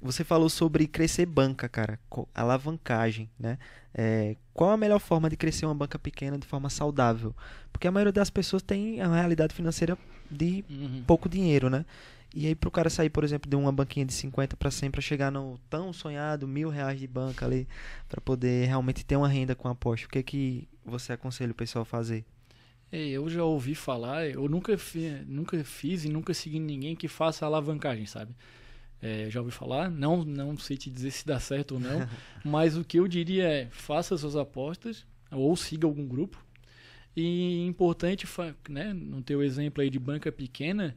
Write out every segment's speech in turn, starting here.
Você falou sobre crescer banca, cara, alavancagem, né? É, qual a melhor forma de crescer uma banca pequena de forma saudável? Porque a maioria das pessoas tem a realidade financeira de uhum. pouco dinheiro, né? E aí para o cara sair, por exemplo, de uma banquinha de 50 para 100 para chegar no tão sonhado mil reais de banca ali para poder realmente ter uma renda com a aposta, o que é que você aconselha o pessoal a fazer? É, eu já ouvi falar, eu nunca, nunca fiz e nunca segui ninguém que faça alavancagem, sabe? É, já ouvi falar, não, não sei te dizer se dá certo ou não, mas o que eu diria é faça suas apostas ou siga algum grupo. E importante, né, no teu exemplo aí de banca pequena,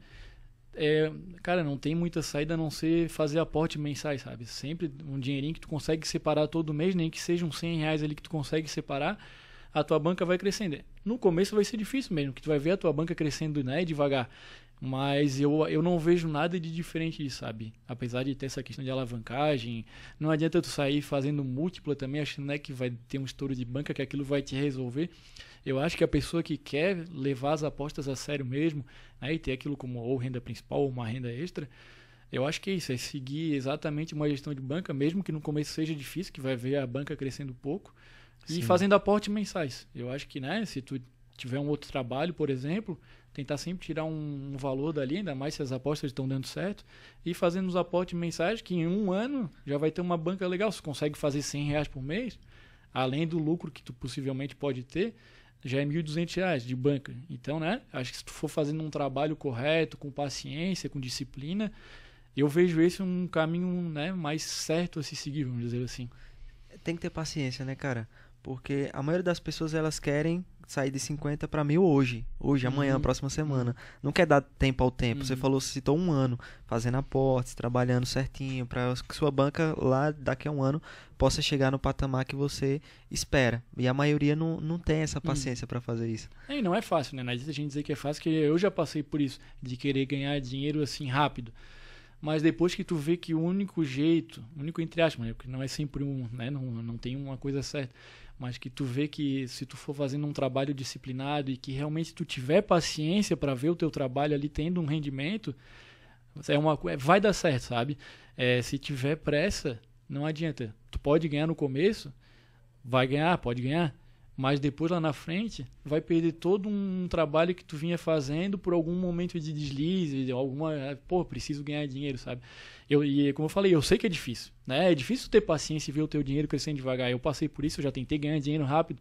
é, cara, não tem muita saída a não ser fazer aporte mensais, sabe? Sempre um dinheirinho que tu consegue separar todo mês, nem que sejam um 100 reais ali que tu consegue separar, a tua banca vai crescendo. No começo vai ser difícil mesmo, que tu vai ver a tua banca crescendo né, devagar. Mas eu, eu não vejo nada de diferente, sabe? Apesar de ter essa questão de alavancagem, não adianta tu sair fazendo múltipla também, achando né, que vai ter um estouro de banca, que aquilo vai te resolver. Eu acho que a pessoa que quer levar as apostas a sério mesmo, né, e ter aquilo como ou renda principal ou uma renda extra, eu acho que é isso, é seguir exatamente uma gestão de banca, mesmo que no começo seja difícil, que vai ver a banca crescendo pouco, Sim. e fazendo aportes mensais. Eu acho que, né, se tu tiver um outro trabalho, por exemplo, tentar sempre tirar um, um valor dali, ainda mais se as apostas estão dando certo, e fazendo os aportes mensais, que em um ano já vai ter uma banca legal. Você consegue fazer 100 reais por mês, além do lucro que tu possivelmente pode ter, já é 1.200 reais de banca. Então, né, acho que se tu for fazendo um trabalho correto, com paciência, com disciplina, eu vejo esse um caminho né, mais certo a se seguir, vamos dizer assim. Tem que ter paciência, né, cara? Porque a maioria das pessoas elas querem sair de 50 para mil hoje, hoje, uhum. amanhã, próxima semana. Uhum. Não quer dar tempo ao tempo. Uhum. Você falou, citou um ano fazendo aportes, trabalhando certinho para que sua banca lá daqui a um ano possa chegar no patamar que você espera. E a maioria não, não tem essa uhum. paciência uhum. para fazer isso. É, e não é fácil, né? Não adianta a gente dizer que é fácil, que eu já passei por isso, de querer ganhar dinheiro assim rápido mas depois que tu vê que o único jeito, único entre aspas, né? porque não é sempre um, né? não, não tem uma coisa certa, mas que tu vê que se tu for fazendo um trabalho disciplinado e que realmente tu tiver paciência para ver o teu trabalho ali tendo um rendimento, é uma é, vai dar certo, sabe? É, se tiver pressa, não adianta. Tu pode ganhar no começo, vai ganhar, pode ganhar, mas depois lá na frente vai perder todo um trabalho que tu vinha fazendo por algum momento de deslize, de alguma, é, pô, preciso ganhar dinheiro, sabe? Eu, e como eu falei, eu sei que é difícil, né? É difícil ter paciência e ver o teu dinheiro crescendo devagar. Eu passei por isso, eu já tentei ganhar dinheiro rápido,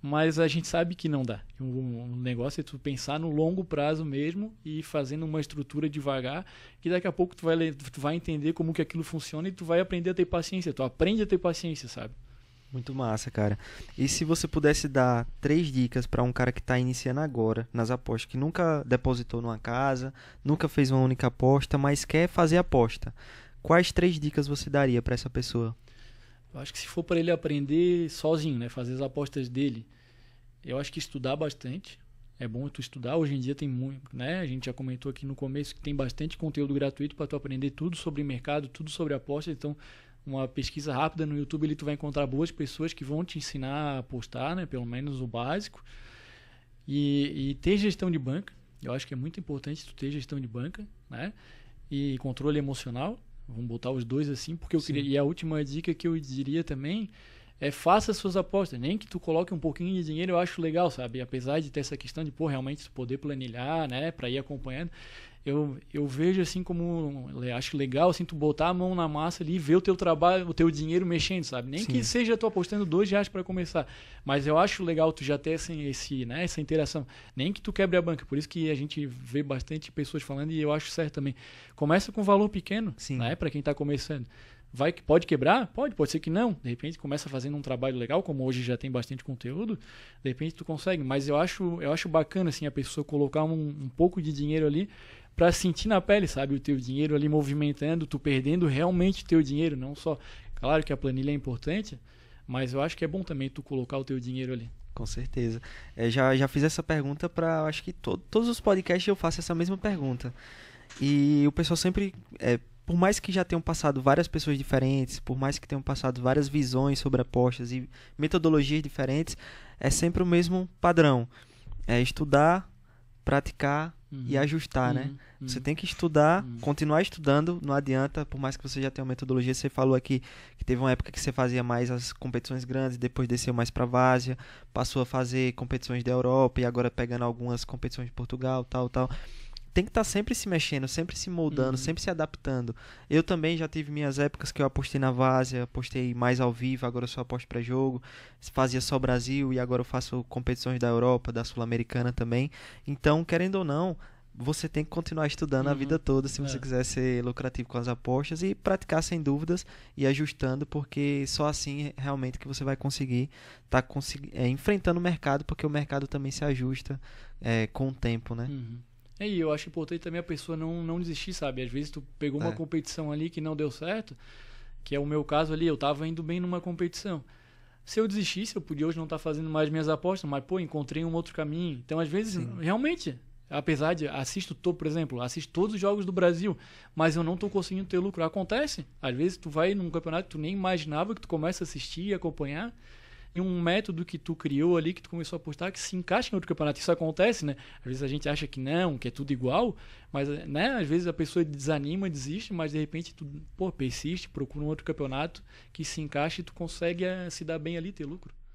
mas a gente sabe que não dá. O um, um negócio é tu pensar no longo prazo mesmo e fazendo uma estrutura devagar, que daqui a pouco tu vai, tu vai entender como que aquilo funciona e tu vai aprender a ter paciência. Tu aprende a ter paciência, sabe? Muito massa, cara. E se você pudesse dar três dicas para um cara que está iniciando agora nas apostas, que nunca depositou numa casa, nunca fez uma única aposta, mas quer fazer aposta, quais três dicas você daria para essa pessoa? Eu acho que se for para ele aprender sozinho, né, fazer as apostas dele, eu acho que estudar bastante. É bom tu estudar. Hoje em dia tem muito, né? A gente já comentou aqui no começo que tem bastante conteúdo gratuito para tu aprender tudo sobre mercado, tudo sobre apostas. Então, uma pesquisa rápida no YouTube, ele tu vai encontrar boas pessoas que vão te ensinar a postar, né? Pelo menos o básico. E, e ter gestão de banca. Eu acho que é muito importante tu ter gestão de banca, né? E controle emocional. Vamos botar os dois assim, porque eu Sim. queria. E a última dica que eu diria também é faça suas apostas. Nem que tu coloque um pouquinho de dinheiro, eu acho legal, sabe? Apesar de ter essa questão de, pô, realmente tu poder planilhar, né? Para ir acompanhando eu, eu vejo assim como acho legal assim tu botar a mão na massa ali e ver o teu trabalho o teu dinheiro mexendo sabe nem Sim. que seja tu apostando dois reais para começar mas eu acho legal tu já ter assim, esse né essa interação nem que tu quebre a banca por isso que a gente vê bastante pessoas falando e eu acho certo também começa com um valor pequeno Sim. né para quem está começando Vai que pode quebrar? Pode, pode ser que não. De repente começa fazendo um trabalho legal, como hoje já tem bastante conteúdo, de repente tu consegue, mas eu acho, eu acho bacana assim a pessoa colocar um, um pouco de dinheiro ali para sentir na pele, sabe, o teu dinheiro ali movimentando, tu perdendo realmente teu dinheiro, não só. Claro que a planilha é importante, mas eu acho que é bom também tu colocar o teu dinheiro ali. Com certeza. É, já, já fiz essa pergunta para, acho que todos os podcasts eu faço essa mesma pergunta. E o pessoal sempre é, por mais que já tenham passado várias pessoas diferentes, por mais que tenham passado várias visões sobrepostas e metodologias diferentes, é sempre o mesmo padrão. É estudar, praticar uhum. e ajustar, uhum. né? Uhum. Você tem que estudar, uhum. continuar estudando, não adianta, por mais que você já tenha uma metodologia, você falou aqui que teve uma época que você fazia mais as competições grandes, depois desceu mais para a Ásia, passou a fazer competições da Europa e agora pegando algumas competições de Portugal, tal, tal tem que estar tá sempre se mexendo, sempre se moldando, uhum. sempre se adaptando. Eu também já tive minhas épocas que eu apostei na várzea, apostei mais ao vivo, agora eu só aposto para jogo, fazia só Brasil e agora eu faço competições da Europa, da Sul-Americana também. Então, querendo ou não, você tem que continuar estudando uhum. a vida uhum. toda se é. você quiser ser lucrativo com as apostas e praticar sem dúvidas e ajustando, porque só assim é realmente que você vai conseguir estar tá consegui é, enfrentando o mercado, porque o mercado também se ajusta é, com o tempo, né? Uhum. É, e aí eu acho importante também a pessoa não, não desistir, sabe? Às vezes tu pegou é. uma competição ali que não deu certo, que é o meu caso ali, eu tava indo bem numa competição. Se eu desistisse, eu podia hoje não estar tá fazendo mais minhas apostas, mas pô, encontrei um outro caminho. Então, às vezes, Sim. realmente, apesar de assisto todo, por exemplo, assisto todos os jogos do Brasil, mas eu não estou conseguindo ter lucro. Acontece. Às vezes tu vai num campeonato que tu nem imaginava que tu começa a assistir e acompanhar em um método que tu criou ali, que tu começou a apostar, que se encaixa em outro campeonato. Isso acontece, né? Às vezes a gente acha que não, que é tudo igual, mas né? às vezes a pessoa desanima, desiste, mas de repente tu pô, persiste, procura um outro campeonato que se encaixa e tu consegue eh, se dar bem ali, ter lucro.